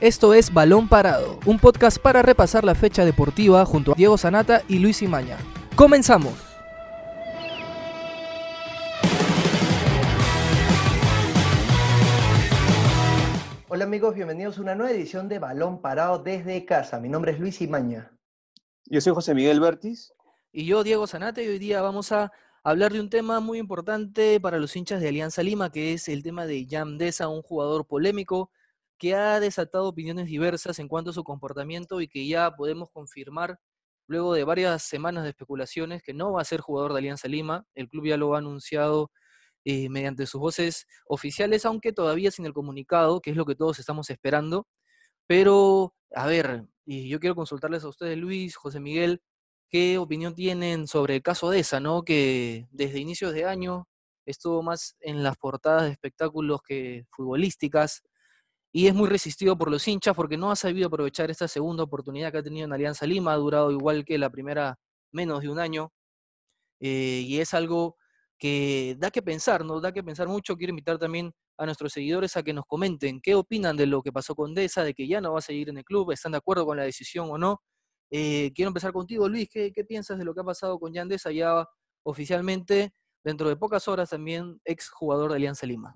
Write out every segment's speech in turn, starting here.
Esto es Balón Parado, un podcast para repasar la fecha deportiva junto a Diego Sanata y Luis Imaña. ¡Comenzamos! Hola amigos, bienvenidos a una nueva edición de Balón Parado desde casa. Mi nombre es Luis Imaña. Yo soy José Miguel Bertis. Y yo, Diego Sanata y hoy día vamos a hablar de un tema muy importante para los hinchas de Alianza Lima, que es el tema de Yamdesa, un jugador polémico que ha desatado opiniones diversas en cuanto a su comportamiento y que ya podemos confirmar luego de varias semanas de especulaciones que no va a ser jugador de Alianza Lima. El club ya lo ha anunciado eh, mediante sus voces oficiales, aunque todavía sin el comunicado, que es lo que todos estamos esperando. Pero, a ver, y yo quiero consultarles a ustedes, Luis, José Miguel, ¿qué opinión tienen sobre el caso de esa, ¿no? que desde inicios de año estuvo más en las portadas de espectáculos que futbolísticas? y es muy resistido por los hinchas porque no ha sabido aprovechar esta segunda oportunidad que ha tenido en Alianza Lima, ha durado igual que la primera menos de un año, eh, y es algo que da que pensar, nos da que pensar mucho. Quiero invitar también a nuestros seguidores a que nos comenten qué opinan de lo que pasó con Deza, de que ya no va a seguir en el club, están de acuerdo con la decisión o no. Eh, quiero empezar contigo, Luis, ¿qué, piensas de lo que ha pasado con Deza? ya oficialmente, dentro de pocas horas también ex jugador de Alianza Lima?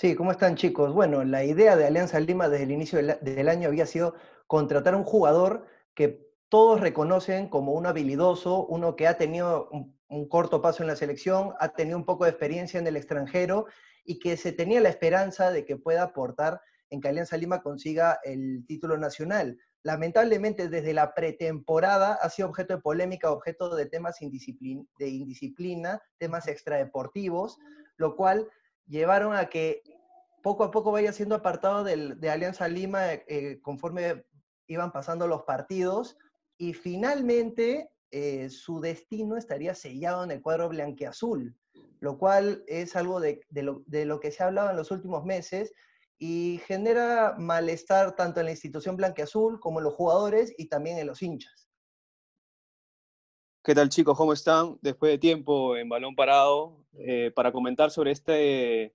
Sí, ¿cómo están chicos? Bueno, la idea de Alianza Lima desde el inicio del, año había sido contratar un jugador que todos reconocen como un habilidoso, uno que ha tenido un, corto paso en la selección, ha tenido un poco de experiencia en el extranjero y que se tenía la esperanza de que pueda aportar en que Alianza Lima consiga el título nacional. Lamentablemente, desde la pretemporada ha sido objeto de polémica, objeto de temas de indisciplina, temas extradeportivos, lo cual llevaron a que poco a poco vaya siendo apartado de Alianza Lima eh, eh, conforme iban pasando los partidos y finalmente eh, su destino estaría sellado en el cuadro blanqueazul, lo cual es algo de, lo, que se ha hablado en los últimos meses y genera malestar tanto en la institución blanqueazul como en los jugadores y también en los hinchas. ¿Qué tal chicos? ¿Cómo están? Después de tiempo en balón parado, para comentar sobre este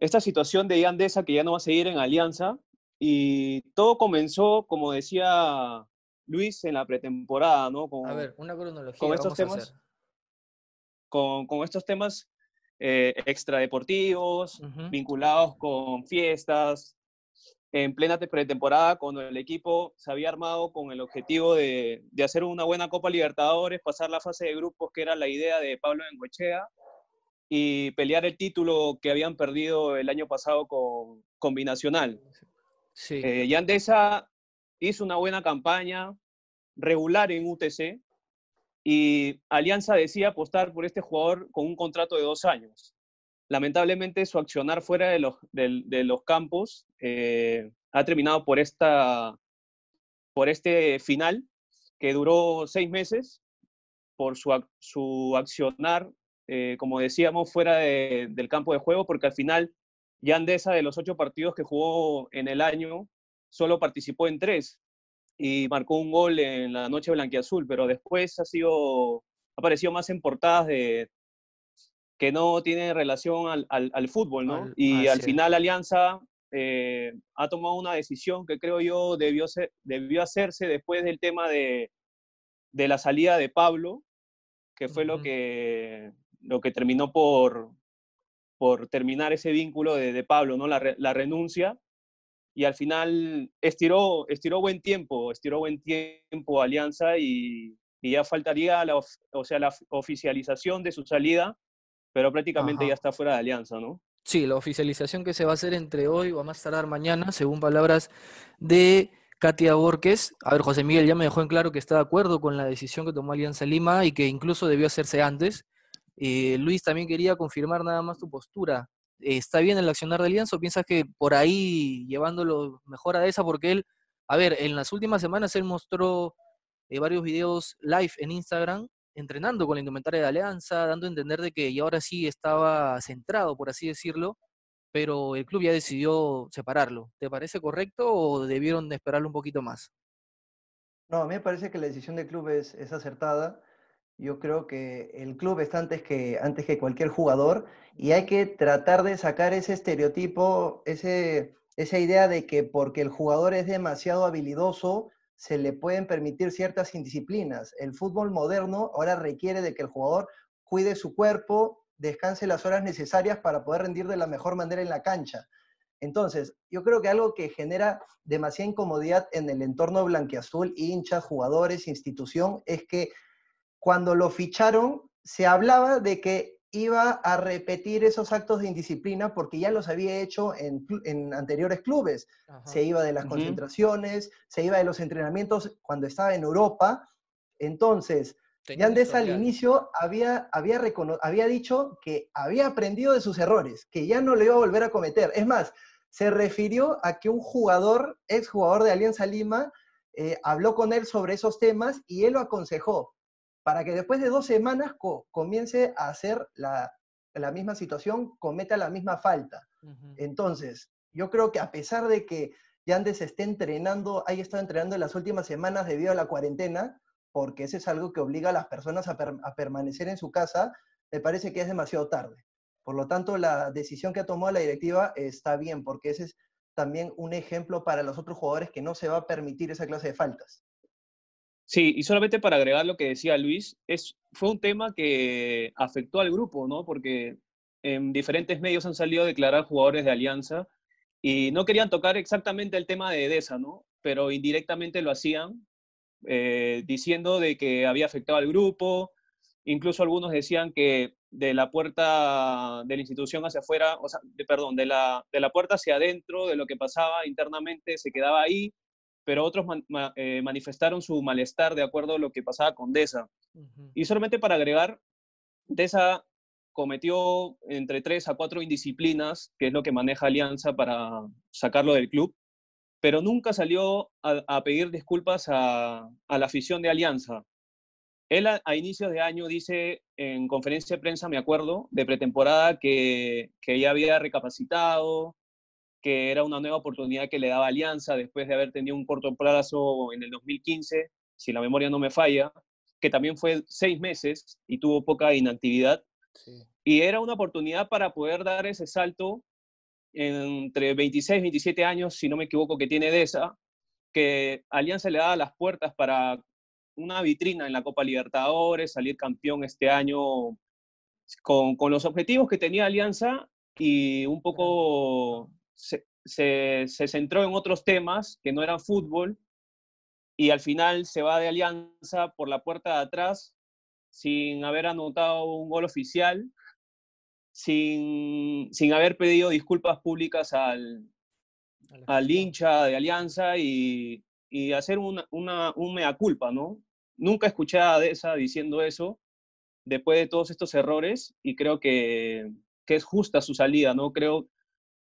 esta situación de Yandesa que ya no va a seguir en Alianza y todo comenzó, como decía Luis, en la pretemporada, ¿no? Con, a ver, una cronología. Con estos temas, con, estos temas eh, extradeportivos, vinculados con fiestas, en plena pretemporada, cuando el equipo se había armado con el objetivo de, de hacer una buena Copa Libertadores, pasar la fase de grupos, que era la idea de Pablo Engochea y pelear el título que habían perdido el año pasado con, combinacional. Binacional. Sí. Eh, Yandesa hizo una buena campaña, regular en UTC, y Alianza decía apostar por este jugador con un contrato de dos años. Lamentablemente su accionar fuera de los, los campos eh, ha terminado por, esta, por este final que duró seis meses, por su, su accionar eh, como decíamos, fuera del campo de juego, porque al final Yandesa de los ocho partidos que jugó en el año solo participó en tres y marcó un gol en la noche blanquiazul, pero después ha sido ha aparecido más en portadas de que no tiene relación al, al, fútbol, ¿no? y al final Alianza eh, ha tomado una decisión que creo yo debió, ser, debió hacerse después del tema de, de la salida de Pablo, que fue lo que lo que terminó por, por terminar ese vínculo de, Pablo, ¿no? La, renuncia. Y al final estiró, estiró buen tiempo, estiró buen tiempo Alianza y, ya faltaría la, o sea, la oficialización de su salida, pero prácticamente ya está fuera de Alianza, ¿no? Sí, la oficialización que se va a hacer entre hoy o a más tardar mañana, según palabras de Katia Borges. A ver, José Miguel ya me dejó en claro que está de acuerdo con la decisión que tomó Alianza Lima y que incluso debió hacerse antes. Eh, Luis, también quería confirmar nada más tu postura. ¿Está bien el accionar de Alianza o piensas que por ahí llevándolo mejor a esa? Porque él, a ver, en las últimas semanas él mostró eh, varios videos live en Instagram entrenando con la indumentaria de Alianza, dando a entender de que y ahora sí estaba centrado, por así decirlo, pero el club ya decidió separarlo. ¿Te parece correcto o debieron esperarlo un poquito más? No, a mí me parece que la decisión del club es acertada. Yo creo que el club está antes que, antes que cualquier jugador y hay que tratar de sacar ese estereotipo, ese, esa idea de que porque el jugador es demasiado habilidoso, se le pueden permitir ciertas indisciplinas. El fútbol moderno ahora requiere de que el jugador cuide su cuerpo, descanse las horas necesarias para poder rendir de la mejor manera en la cancha. Entonces, yo creo que algo que genera demasiada incomodidad en el entorno blanquiazul, hinchas, jugadores, institución, es que cuando lo ficharon, se hablaba de que iba a repetir esos actos de indisciplina porque ya los había hecho en, anteriores clubes. Se iba de las concentraciones, se iba de los entrenamientos cuando estaba en Europa. Entonces, desde al inicio había, había, dicho que había aprendido de sus errores, que ya no lo iba a volver a cometer. Es más, se refirió a que un jugador, exjugador de Alianza Lima, eh, habló con él sobre esos temas y él lo aconsejó para que después de dos semanas comience a hacer la, misma situación, cometa la misma falta. Entonces, yo creo que a pesar de que Yandes esté entrenando, haya estado entrenando en las últimas semanas debido a la cuarentena, porque eso es algo que obliga a las personas a, a permanecer en su casa, me parece que es demasiado tarde. Por lo tanto, la decisión que ha tomado la directiva está bien, porque ese es también un ejemplo para los otros jugadores que no se va a permitir esa clase de faltas. Sí, y solamente para agregar lo que decía Luis, es, fue un tema que afectó al grupo, ¿no? Porque en diferentes medios han salido a declarar jugadores de Alianza y no querían tocar exactamente el tema de Edesa, ¿no? Pero indirectamente lo hacían, eh, diciendo de que había afectado al grupo, incluso algunos decían que de la puerta de la institución hacia afuera, o sea, de, perdón, de la, de la puerta hacia adentro, de lo que pasaba internamente, se quedaba ahí pero otros eh, manifestaron su malestar de acuerdo a lo que pasaba con DESA. Y solamente para agregar, DESA cometió entre tres a cuatro indisciplinas, que es lo que maneja Alianza para sacarlo del club, pero nunca salió a, pedir disculpas a, la afición de Alianza. Él a, a, inicios de año dice en conferencia de prensa, me acuerdo, de pretemporada, que, que ya había recapacitado, que era una nueva oportunidad que le daba Alianza después de haber tenido un corto plazo en el 2015, si la memoria no me falla, que también fue seis meses y tuvo poca inactividad. Y era una oportunidad para poder dar ese salto entre 26 27 años, si no me equivoco, que tiene de esa, que Alianza le daba las puertas para una vitrina en la Copa Libertadores, salir campeón este año con los objetivos que tenía Alianza y un poco se, centró en otros temas que no eran fútbol y al final se va de Alianza por la puerta de atrás sin haber anotado un gol oficial, sin, sin haber pedido disculpas públicas al, al hincha de Alianza y, hacer una, una, un mea culpa, ¿no? Nunca escuché a Deza diciendo eso después de todos estos errores y creo que, que es justa su salida, ¿no? Creo,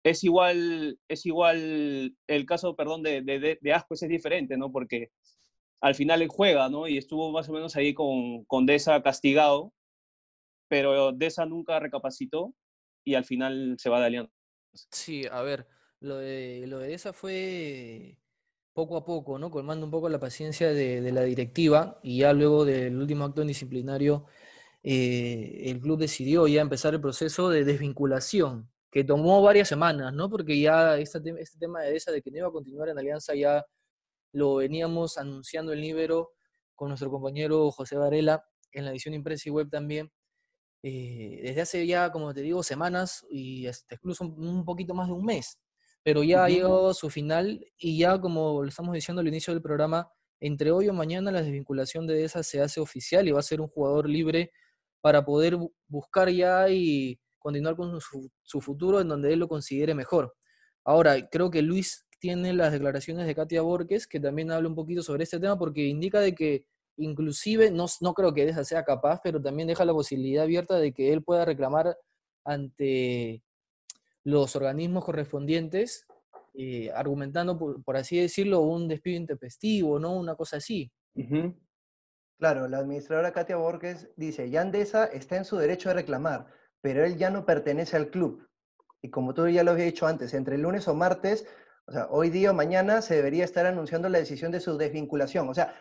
es igual, es igual el caso, perdón, de, de, es diferente, ¿no? Porque al final él juega, ¿no? Y estuvo más o menos ahí con, con Deza castigado, pero Deza nunca recapacitó y al final se va de alianza. Sí, a ver, lo de, lo Deza fue poco a poco, ¿no? Colmando un poco la paciencia de, la directiva y ya luego del último acto disciplinario eh, el club decidió ya empezar el proceso de desvinculación que tomó varias semanas, ¿no? Porque ya este, este tema de esa, de que no iba a continuar en Alianza, ya lo veníamos anunciando el Libero con nuestro compañero José Varela en la edición impresa y web también. Eh, desde hace ya, como te digo, semanas y hasta incluso un poquito más de un mes. Pero ya ha su final y ya, como lo estamos diciendo al inicio del programa, entre hoy o mañana la desvinculación de esa se hace oficial y va a ser un jugador libre para poder buscar ya y continuar con su, futuro en donde él lo considere mejor. Ahora, creo que Luis tiene las declaraciones de Katia Borges, que también habla un poquito sobre este tema, porque indica de que inclusive, no, no creo que Deza sea capaz, pero también deja la posibilidad abierta de que él pueda reclamar ante los organismos correspondientes, eh, argumentando, por, así decirlo, un despido intempestivo, ¿no? Una cosa así. Claro, la administradora Katia Borges dice, Yandesa está en su derecho de reclamar, pero él ya no pertenece al club. Y como tú ya lo habías dicho antes, entre lunes o martes, o sea, hoy día o mañana se debería estar anunciando la decisión de su desvinculación. O sea,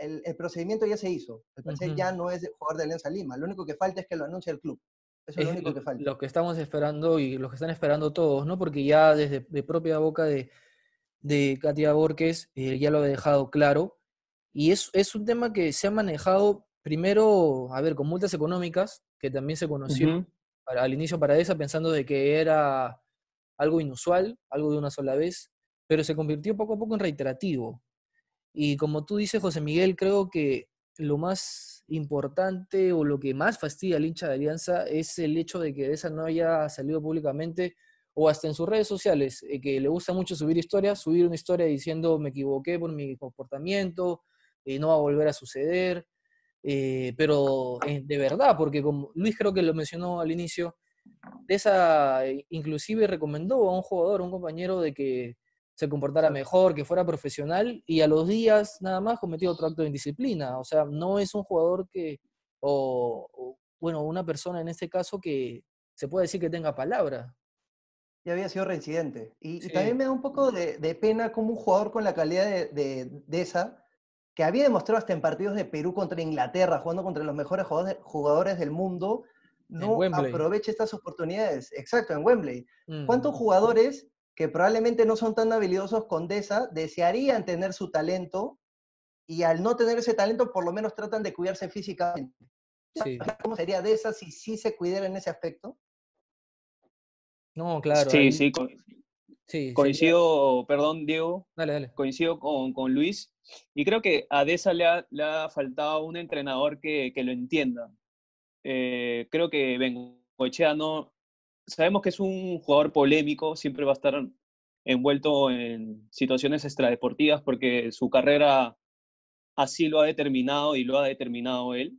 el, procedimiento ya se hizo. El ya no es jugador de Alianza Lima. Lo único que falta es que lo anuncie el club. Eso es, lo único que falta. los que estamos esperando y los que están esperando todos, ¿no? Porque ya desde propia boca de, Katia Borges eh, ya lo ha dejado claro. Y es, es un tema que se ha manejado primero, a ver, con multas económicas, que también se conoció al inicio para esa pensando de que era algo inusual, algo de una sola vez, pero se convirtió poco a poco en reiterativo. Y como tú dices, José Miguel, creo que lo más importante o lo que más fastidia al hincha de Alianza es el hecho de que esa no haya salido públicamente o hasta en sus redes sociales, eh, que le gusta mucho subir historias, subir una historia diciendo me equivoqué por mi comportamiento, y eh, no va a volver a suceder, eh, pero de verdad, porque como Luis creo que lo mencionó al inicio, de esa eh, inclusive recomendó a un jugador, a un compañero, de que se comportara mejor, que fuera profesional, y a los días nada más cometió otro acto de indisciplina. O sea, no es un jugador que, o, bueno, una persona en este caso que se puede decir que tenga palabra. Ya había sido reincidente. Y, también me da un poco de, pena como un jugador con la calidad de, de, de esa que había demostrado hasta en partidos de Perú contra Inglaterra, jugando contra los mejores jugadores del mundo, no aproveche estas oportunidades. Exacto, en Wembley. Mm. ¿Cuántos jugadores que probablemente no son tan habilidosos con Deza desearían tener su talento y al no tener ese talento por lo menos tratan de cuidarse físicamente? ¿Cómo sería Deza si sí se cuidara en ese aspecto? No, claro. Sí, sí, Sí, coincido, perdón, Diego. Coincido con, con, Luis. Y creo que a Deza le ha, le ha faltado un entrenador que, lo entienda. Eh, creo que Bengochea Sabemos que es un jugador polémico, siempre va a estar envuelto en situaciones extradeportivas porque su carrera así lo ha determinado y lo ha determinado él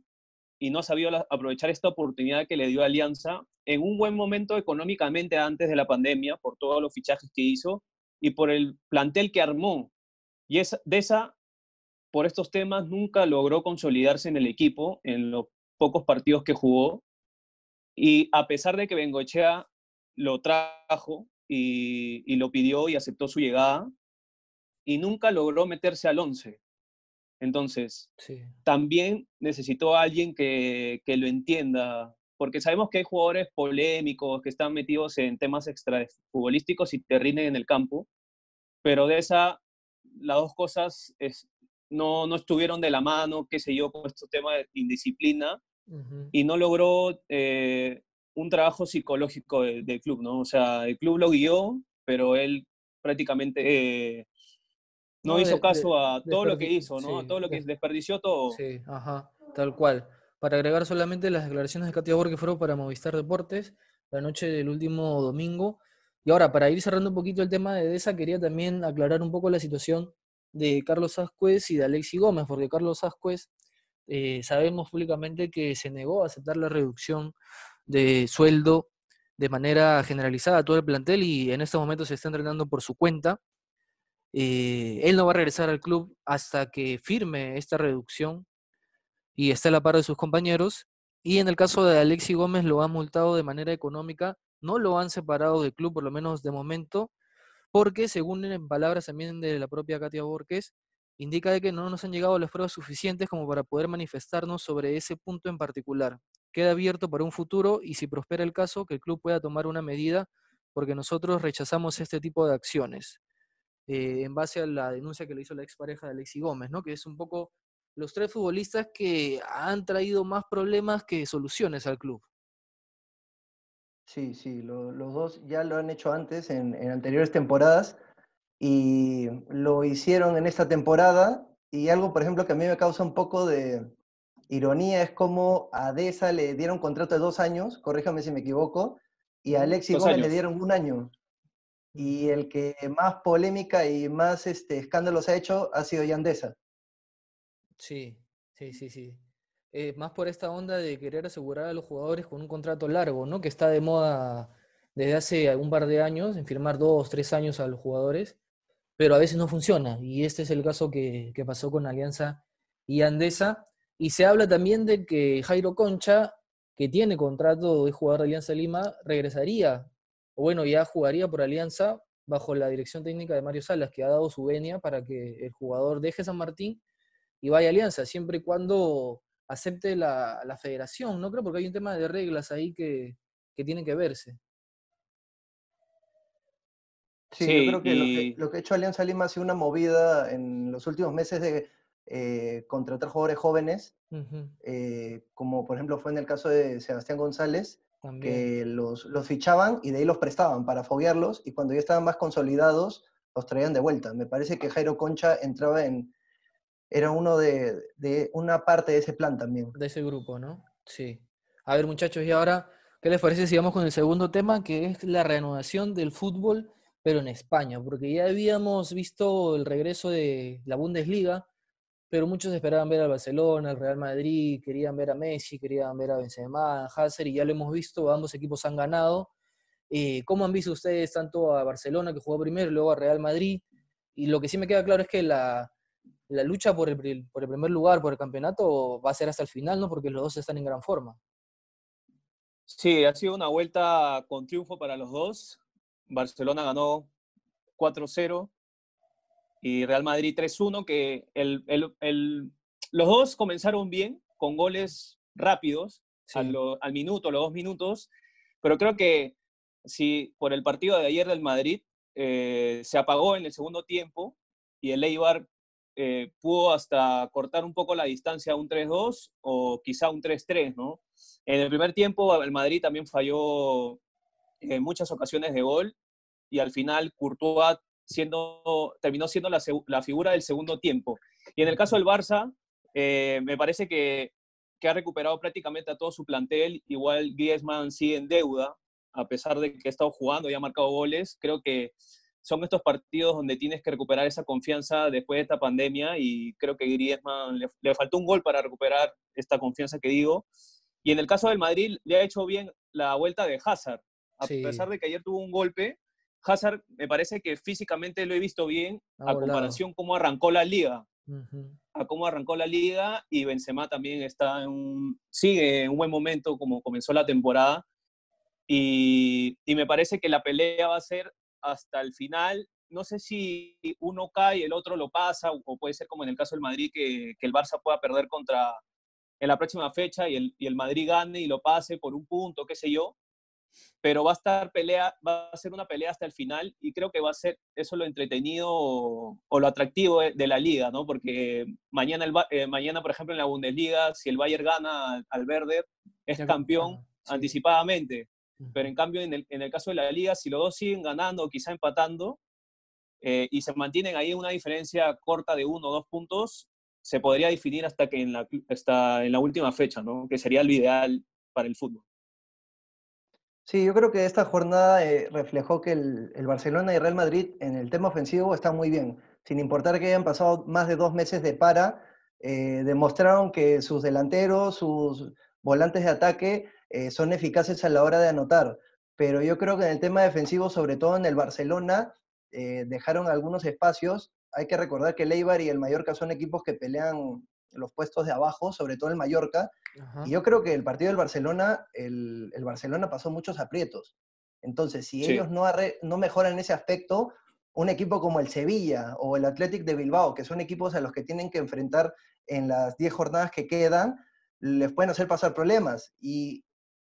y no ha sabido aprovechar esta oportunidad que le dio Alianza en un buen momento económicamente antes de la pandemia, por todos los fichajes que hizo y por el plantel que armó. Y es, de esa, por estos temas, nunca logró consolidarse en el equipo en los pocos partidos que jugó. Y a pesar de que Bengochea lo trajo y, lo pidió y aceptó su llegada, y nunca logró meterse al once. Entonces, también necesitó alguien que, lo entienda, porque sabemos que hay jugadores polémicos que están metidos en temas extrafutbolísticos y te rinden en el campo, pero de esa, las dos cosas es, no, estuvieron de la mano, qué sé yo, con estos tema de indisciplina, y no logró eh, un trabajo psicológico del, club, ¿no? O sea, el club lo guió, pero él prácticamente... Eh, no, hizo caso a todo lo que hizo, ¿no? a todo lo que desperdició todo. Sí, ajá, tal cual. Para agregar solamente las declaraciones de Katia Borges fueron para Movistar Deportes la noche del último domingo. Y ahora, para ir cerrando un poquito el tema de Edesa, quería también aclarar un poco la situación de Carlos Ascuez y de Alexi Gómez, porque Carlos Ascuez eh, sabemos públicamente que se negó a aceptar la reducción de sueldo de manera generalizada a todo el plantel y en estos momentos se está entrenando por su cuenta. Eh, él no va a regresar al club hasta que firme esta reducción y esté a la par de sus compañeros. Y en el caso de Alexi Gómez lo han multado de manera económica, no lo han separado del club, por lo menos de momento, porque según en palabras también de la propia Katia Borges, indica que no nos han llegado las pruebas suficientes como para poder manifestarnos sobre ese punto en particular. Queda abierto para un futuro y si prospera el caso, que el club pueda tomar una medida porque nosotros rechazamos este tipo de acciones. Eh, en base a la denuncia que le hizo la expareja de Alexi Gómez, ¿no? Que es un poco los tres futbolistas que han traído más problemas que soluciones al club. Sí, sí, los dos ya lo han hecho antes en, anteriores temporadas y lo hicieron en esta temporada y algo, por ejemplo, que a mí me causa un poco de ironía es como a Deza le dieron contrato de dos años, corríjame si me equivoco, y a Alexis Gómez le dieron un año y el que más polémica y más este, escándalos ha hecho ha sido Yandesa. Sí, sí, sí, sí. más por esta onda de querer asegurar a los jugadores con un contrato largo, ¿no? Que está de moda desde hace un par de años, en firmar dos, tres años a los jugadores, pero a veces no funciona. Y este es el caso que, pasó con Alianza y Andesa. Y se habla también de que Jairo Concha, que tiene contrato de jugador de Alianza Lima, regresaría o bueno, ya jugaría por Alianza bajo la dirección técnica de Mario Salas, que ha dado su venia para que el jugador deje San Martín y vaya a Alianza, siempre y cuando acepte la, federación, ¿no? Creo porque hay un tema de reglas ahí que, que tienen que verse. Sí, yo creo que, lo que, ha hecho Alianza Lima ha sido una movida en los últimos meses de eh, contratar jugadores jóvenes, eh, como por ejemplo fue en el caso de Sebastián González, que los, fichaban y de ahí los prestaban para foguearlos y cuando ya estaban más consolidados los traían de vuelta. Me parece que Jairo Concha entraba en... Era uno de, de una parte de ese plan también. De ese grupo, ¿no? Sí. A ver muchachos, y ahora, ¿qué les parece si vamos con el segundo tema, que es la reanudación del fútbol, pero en España? Porque ya habíamos visto el regreso de la Bundesliga, pero muchos esperaban ver al Barcelona, al Real Madrid, querían ver a Messi, querían ver a Benzema, a Hazard, y ya lo hemos visto, ambos equipos han ganado. Eh, ¿Cómo han visto ustedes tanto a Barcelona, que jugó primero, y luego a Real Madrid? Y lo que sí me queda claro es que la, lucha por el, por el, primer lugar, por el campeonato, va a ser hasta el final, ¿no? Porque los dos están en gran forma. Sí, ha sido una vuelta con triunfo para los dos. Barcelona ganó 4-0 y Real Madrid 3-1, que el, el, los dos comenzaron bien, con goles rápidos, al, minuto, los dos minutos, pero creo que si por el partido de ayer del Madrid eh, se apagó en el segundo tiempo y el Eibar eh, pudo hasta cortar un poco la distancia a un 3-2 o quizá un 3-3, ¿no? En el primer tiempo el Madrid también falló en eh, muchas ocasiones de gol y al final Courtois siendo, terminó siendo la, figura del segundo tiempo. Y en el caso del Barça, eh, me parece que, ha recuperado prácticamente a todo su plantel. Igual Griezmann sigue en deuda, a pesar de que ha estado jugando y ha marcado goles. Creo que son estos partidos donde tienes que recuperar esa confianza después de esta pandemia y creo que Griezmann le, faltó un gol para recuperar esta confianza que digo. Y en el caso del Madrid, le ha hecho bien la vuelta de Hazard. A pesar de que ayer tuvo un golpe, Hazard me parece que físicamente lo he visto bien a comparación cómo arrancó la liga. A cómo arrancó la liga y Benzema también está en un, sigue en un buen momento como comenzó la temporada. Y, me parece que la pelea va a ser hasta el final. No sé si uno cae y el otro lo pasa, o puede ser como en el caso del Madrid, que, que el Barça pueda perder contra en la próxima fecha y el, y el Madrid gane y lo pase por un punto, qué sé yo pero va a estar pelea, va a ser una pelea hasta el final y creo que va a ser eso lo entretenido o, lo atractivo de, la liga, ¿no? Porque mañana, eh, mañana, por ejemplo, en la Bundesliga, si el Bayern gana al Werder, es campeón anticipadamente. Pero en cambio, en el, en el, caso de la liga, si los dos siguen ganando o quizá empatando eh, y se mantienen ahí una diferencia corta de uno o dos puntos, se podría definir hasta que en la, en la última fecha, ¿no? Que sería lo ideal para el fútbol. Sí, yo creo que esta jornada eh, reflejó que el, Barcelona y Real Madrid en el tema ofensivo están muy bien. Sin importar que hayan pasado más de dos meses de para, eh, demostraron que sus delanteros, sus volantes de ataque eh, son eficaces a la hora de anotar. Pero yo creo que en el tema defensivo, sobre todo en el Barcelona, dejaron algunos espacios. Hay que recordar que el Eibar y el Mallorca son equipos que pelean los puestos de abajo, sobre todo el Mallorca. Y yo creo que el partido del Barcelona, el, Barcelona pasó muchos aprietos. Entonces, si ellos no, no mejoran ese aspecto, un equipo como el Sevilla o el Athletic de Bilbao, que son equipos a los que tienen que enfrentar en las 10 jornadas que quedan, les pueden hacer pasar problemas. Y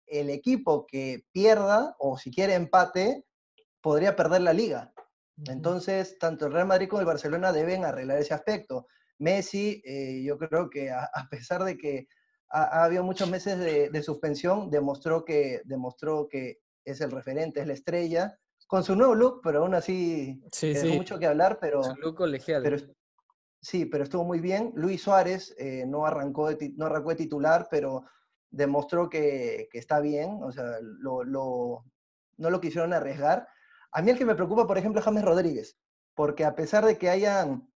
el equipo que pierda o si quiere empate, podría perder la liga. Entonces, tanto el Real Madrid como el Barcelona deben arreglar ese aspecto. Messi, eh, yo creo que a, pesar de que ha, habido muchos meses de, suspensión, demostró que, demostró que es el referente, es la estrella, con su nuevo look, pero aún así tiene mucho que hablar, pero... Su look colegial. sí, pero estuvo muy bien. Luis Suárez eh, no, arrancó de, no arrancó titular, pero demostró que, está bien, o sea, no lo quisieron arriesgar. A mí el que me preocupa, por ejemplo, es James Rodríguez, porque a pesar de que hayan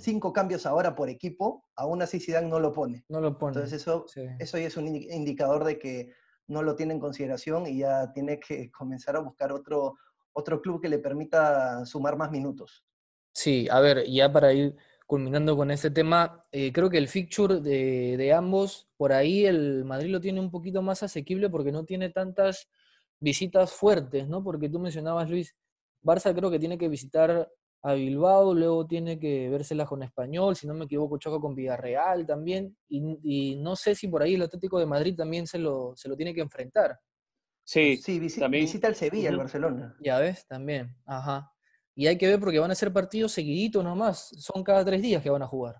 cinco cambios ahora por equipo, aún así Zidane no lo pone. No lo pone. Entonces eso, eso ya es un indicador de que no lo tiene en consideración y ya tiene que comenzar a buscar otro, otro club que le permita sumar más minutos. Sí, a ver, ya para ir culminando con este tema, eh, creo que el fixture de, de, ambos, por ahí el Madrid lo tiene un poquito más asequible porque no tiene tantas visitas fuertes, ¿no? Porque tú mencionabas, Luis, Barça creo que tiene que visitar a Bilbao, luego tiene que verselas con Español, si no me equivoco, choca con Villarreal también, y, no sé si por ahí el Atlético de Madrid también se lo, se lo tiene que enfrentar. Sí, sí visita, también. visita el Sevilla, el Barcelona. Ya ves, también, ajá. Y hay que ver porque van a ser partidos seguiditos nomás, son cada tres días que van a jugar.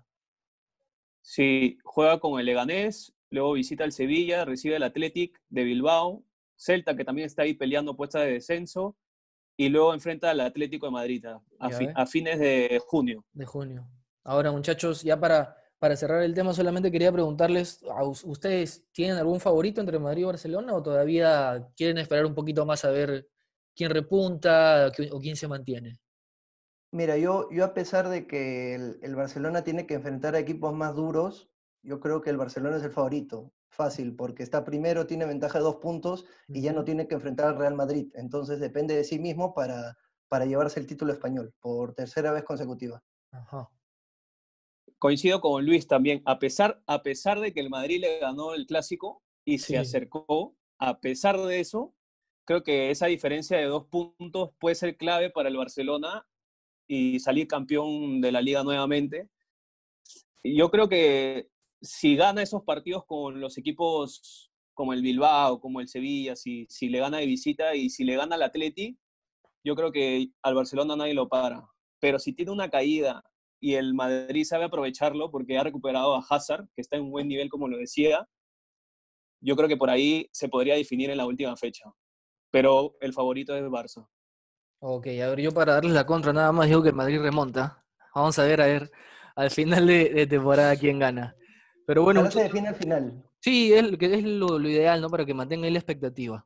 Sí, juega con el Leganés, luego visita el Sevilla, recibe el Athletic de Bilbao, Celta que también está ahí peleando puesta de descenso, y luego enfrenta al Atlético de Madrid a, fines de junio. De junio. Ahora, muchachos, ya para, para cerrar el tema, solamente quería preguntarles, ¿ustedes tienen algún favorito entre Madrid y Barcelona o todavía quieren esperar un poquito más a ver quién repunta o quién se mantiene? Mira, yo, yo a pesar de que el, el Barcelona tiene que enfrentar a equipos más duros, yo creo que el Barcelona es el favorito fácil, porque está primero, tiene ventaja de dos puntos y ya no tiene que enfrentar al Real Madrid. Entonces depende de sí mismo para, para llevarse el título español por tercera vez consecutiva. Coincido con Luis también, a pesar, a pesar de que el Madrid le ganó el clásico y se acercó, a pesar de eso, creo que esa diferencia de dos puntos puede ser clave para el Barcelona y salir campeón de la liga nuevamente. Yo creo que si gana esos partidos con los equipos como el Bilbao, como el Sevilla, si, si le gana de visita y si le gana al Atleti, yo creo que al Barcelona nadie lo para. Pero si tiene una caída y el Madrid sabe aprovecharlo porque ha recuperado a Hazard, que está en un buen nivel, como lo decía, yo creo que por ahí se podría definir en la última fecha. Pero el favorito es el Barça. Ok, a yo para darles la contra, nada más digo que el Madrid remonta. Vamos a ver, a ver, al final de temporada quién gana. Pero bueno. se define al final. Sí, es, lo, ideal, ¿no? Para que mantenga la expectativa.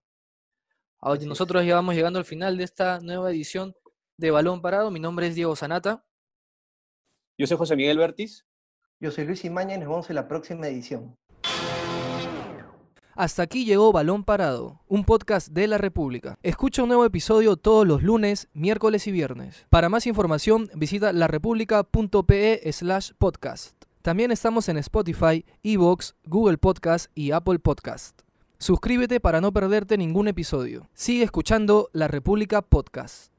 Ahora, nosotros ya vamos llegando al final de esta nueva edición de Balón Parado. Mi nombre es Diego Sanata. Yo soy José Miguel Bertiz. Yo soy Luis Imaña y nos vemos en la próxima edición. Hasta aquí llegó Balón Parado, un podcast de la República. Escucha un nuevo episodio todos los lunes, miércoles y viernes. Para más información visita larepublica.pe slash podcast. También estamos en Spotify, Evox, Google Podcast y Apple Podcast. Suscríbete para no perderte ningún episodio. Sigue escuchando La República Podcast.